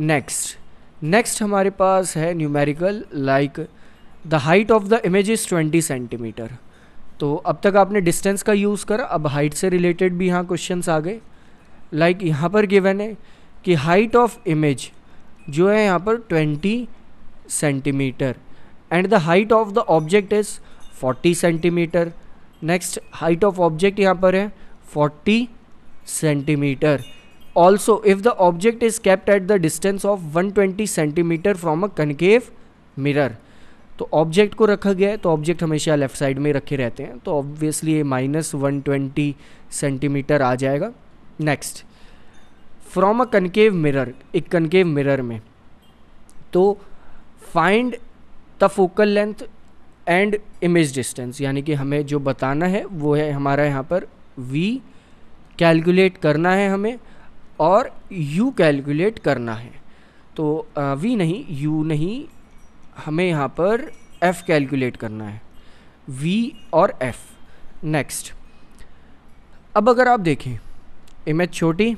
next next हमारे पास है numerical like the height of the image is twenty centimetre तो अब तक आपने डिस्टेंस का यूज़ करा अब हाइट से रिलेटेड भी यहाँ क्वेश्चन आ गए लाइक like यहाँ पर गिवन है कि हाइट ऑफ इमेज जो है यहाँ पर twenty centimetre and the height of the object is forty centimetre next height of object यहाँ पर है forty centimetre also if the object is kept at the distance of 120 centimetre from a concave mirror तो object को रखा गया है तो object हमेशा लेफ्ट साइड में रखे रहते हैं तो ऑब्वियसली ये माइनस वन ट्वेंटी सेंटीमीटर आ जाएगा next from a concave mirror एक कनकेव मिरर में तो find the focal length and image distance यानी कि हमें जो बताना है वो है हमारा यहाँ पर वी कैलकुलेट करना है हमें और u कैलकुलेट करना है तो v नहीं u नहीं हमें यहाँ पर f कैलकुलेट करना है v और f नेक्स्ट अब अगर आप देखें इमेज छोटी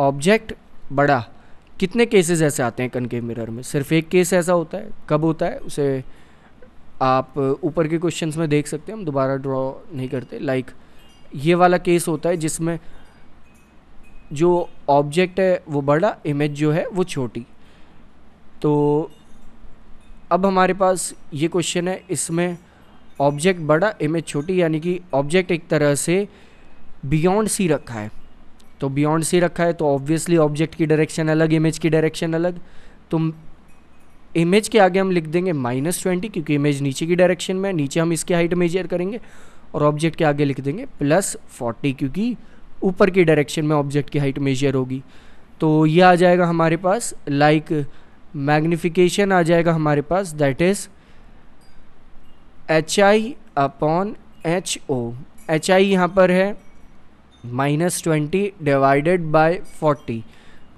ऑब्जेक्ट बड़ा कितने केसेस ऐसे आते हैं कनके मिरर में सिर्फ एक केस ऐसा होता है कब होता है उसे आप ऊपर के क्वेश्चंस में देख सकते हैं हम दोबारा ड्रॉ नहीं करते लाइक like, ये वाला केस होता है जिसमें जो ऑब्जेक्ट है वो बड़ा इमेज जो है वो छोटी तो अब हमारे पास ये क्वेश्चन है इसमें ऑब्जेक्ट बड़ा इमेज छोटी यानी कि ऑब्जेक्ट एक तरह से बियॉन्ड सी रखा है तो बियॉन्ड सी रखा है तो ऑब्वियसली ऑब्जेक्ट की डायरेक्शन अलग इमेज की डायरेक्शन अलग तो इमेज के आगे हम लिख देंगे माइनस ट्वेंटी क्योंकि इमेज नीचे की डायरेक्शन में है नीचे हम इसकी हाइट मेजर करेंगे और ऑब्जेक्ट के आगे लिख देंगे प्लस फोर्टी क्योंकि ऊपर की डायरेक्शन में ऑब्जेक्ट की हाइट मेजर होगी तो ये आ जाएगा हमारे पास लाइक मैग्निफिकेशन आ जाएगा हमारे पास that is H I upon H O H I यहाँ पर है minus twenty divided by forty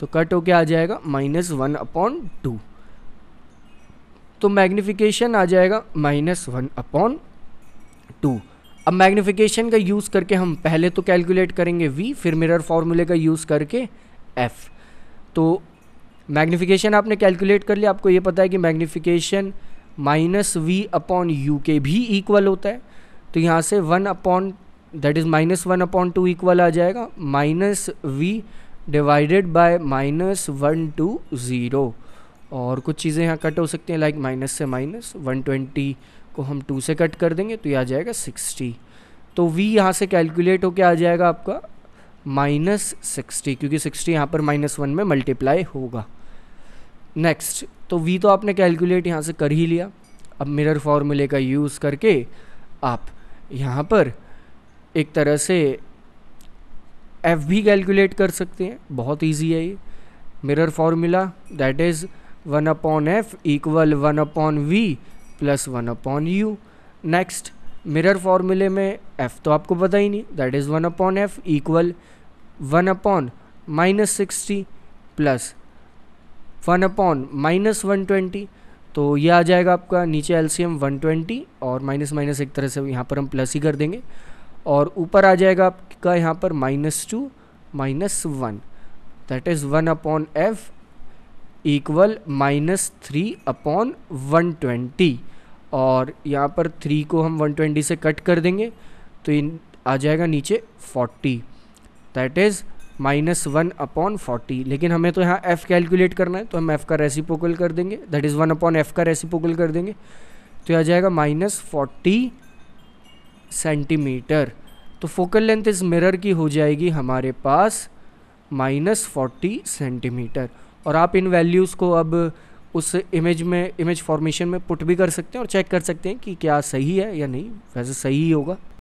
तो कट होके आ जाएगा माइनस वन अपॉन टू तो मैग्निफिकेशन आ जाएगा माइनस वन अपॉन टू अब मैग्नीफिकेशन का यूज़ करके हम पहले तो कैलकुलेट करेंगे वी फिर मिरर फार्मूले का यूज़ करके एफ़ तो मैग्नीफिकेशन आपने कैलकुलेट कर लिया आपको ये पता है कि magnification minus V upon U के भी इक्वल होता है तो यहाँ से one upon that is minus one upon two equal आ जाएगा minus V divided by minus one two zero और कुछ चीज़ें यहाँ कट हो सकती हैं लाइक माइनस से माइनस वन ट्वेंटी को हम टू से कट कर देंगे तो ये आ जाएगा सिक्सटी तो वी यहाँ से कैलकुलेट होके आ जाएगा आपका माइनस सिक्सटी क्योंकि सिक्सटी यहाँ पर माइनस वन में मल्टीप्लाई होगा नेक्स्ट तो वी तो आपने कैलकुलेट यहाँ से कर ही लिया अब मिरर फार्मूले का यूज़ करके आप यहाँ पर एक तरह से एफ भी कैलकुलेट कर सकते हैं बहुत इजी है ये mirror formula that is one upon F equal one upon V plus one upon U next mirror फॉर्मूले में एफ़ तो आपको पता ही नहीं that is one upon F equal one upon minus sixty plus one upon minus one twenty तो ये आ जाएगा आपका नीचे एलसीएम वन ट्वेंटी और माइनस माइनस एक तरह से यहाँ पर हम प्लस ही कर देंगे और ऊपर आ जाएगा आपका यहाँ पर minus two minus one that is one upon F equal minus three upon one twenty और यहाँ पर थ्री को हम वन ट्वेंटी से कट कर देंगे तो इन आ जाएगा नीचे forty that is minus one upon forty लेकिन हमें तो यहाँ एफ़ कैलकुलेट करना है तो हम एफ़ का रेसिपोकल कर देंगे that is one upon F का रेसिपोकल कर देंगे तो आ जाएगा माइनस फोर्टी सेंटीमीटर तो फोकल लेंथ इस मिरर की हो जाएगी हमारे पास माइनस फोर्टी सेंटीमीटर और आप इन वैल्यूज़ को अब उस इमेज में इमेज फॉर्मेशन में पुट भी कर सकते हैं और चेक कर सकते हैं कि क्या सही है या नहीं वैसे सही ही होगा